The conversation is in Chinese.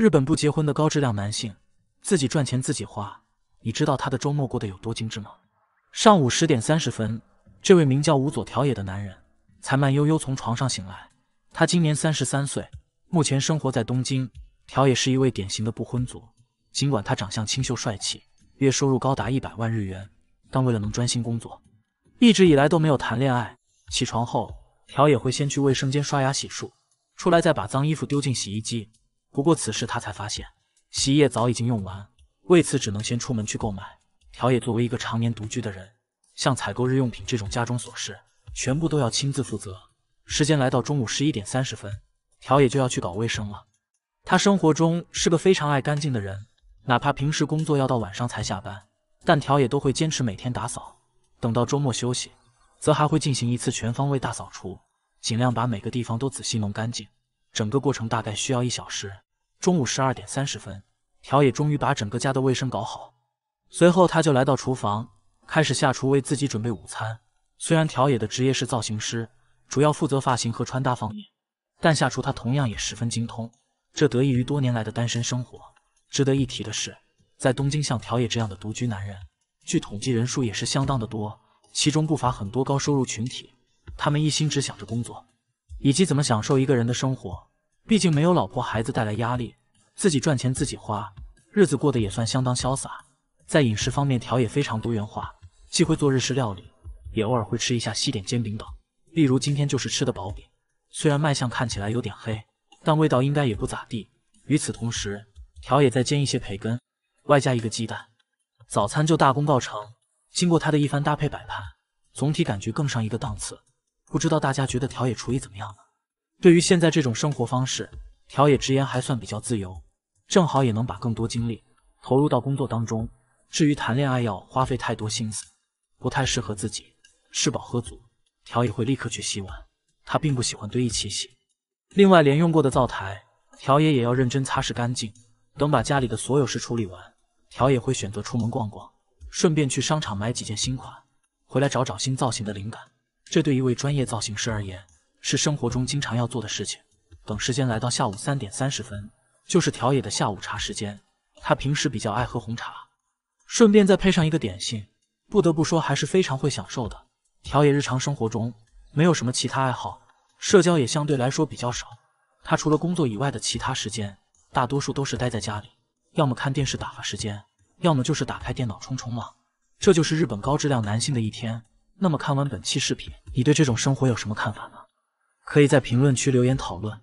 日本不结婚的高质量男性，自己赚钱自己花。你知道他的周末过得有多精致吗？上午十点三十分，这位名叫吴佐条野的男人才慢悠悠从床上醒来。他今年三十三岁，目前生活在东京。条野是一位典型的不婚族，尽管他长相清秀帅气，月收入高达一百万日元，但为了能专心工作，一直以来都没有谈恋爱。起床后，条野会先去卫生间刷牙洗漱，出来再把脏衣服丢进洗衣机。不过此时他才发现，洗衣液早已经用完，为此只能先出门去购买。条野作为一个常年独居的人，像采购日用品这种家中琐事，全部都要亲自负责。时间来到中午十一点三十分，条野就要去搞卫生了。他生活中是个非常爱干净的人，哪怕平时工作要到晚上才下班，但条野都会坚持每天打扫。等到周末休息，则还会进行一次全方位大扫除，尽量把每个地方都仔细弄干净。整个过程大概需要一小时。中午十二点三十分，条野终于把整个家的卫生搞好。随后，他就来到厨房，开始下厨为自己准备午餐。虽然条野的职业是造型师，主要负责发型和穿搭方面，但下厨他同样也十分精通。这得益于多年来的单身生活。值得一提的是，在东京，像条野这样的独居男人，据统计人数也是相当的多，其中不乏很多高收入群体，他们一心只想着工作。以及怎么享受一个人的生活，毕竟没有老婆孩子带来压力，自己赚钱自己花，日子过得也算相当潇洒。在饮食方面，条也非常多元化，既会做日式料理，也偶尔会吃一下西点、煎饼等。例如今天就是吃的薄饼，虽然卖相看起来有点黑，但味道应该也不咋地。与此同时，条也在煎一些培根，外加一个鸡蛋，早餐就大功告成。经过他的一番搭配摆盘，总体感觉更上一个档次。不知道大家觉得条野厨艺怎么样呢？对于现在这种生活方式，条野直言还算比较自由，正好也能把更多精力投入到工作当中。至于谈恋爱，要花费太多心思，不太适合自己。吃饱喝足，条野会立刻去洗碗，他并不喜欢堆一起洗。另外，连用过的灶台，条野也要认真擦拭干净。等把家里的所有事处理完，条野会选择出门逛逛，顺便去商场买几件新款，回来找找新造型的灵感。这对一位专业造型师而言，是生活中经常要做的事情。等时间来到下午三点三十分，就是条野的下午茶时间。他平时比较爱喝红茶，顺便再配上一个点心，不得不说还是非常会享受的。条野日常生活中没有什么其他爱好，社交也相对来说比较少。他除了工作以外的其他时间，大多数都是待在家里，要么看电视打发时间，要么就是打开电脑冲冲浪。这就是日本高质量男性的一天。那么看完本期视频，你对这种生活有什么看法呢？可以在评论区留言讨论。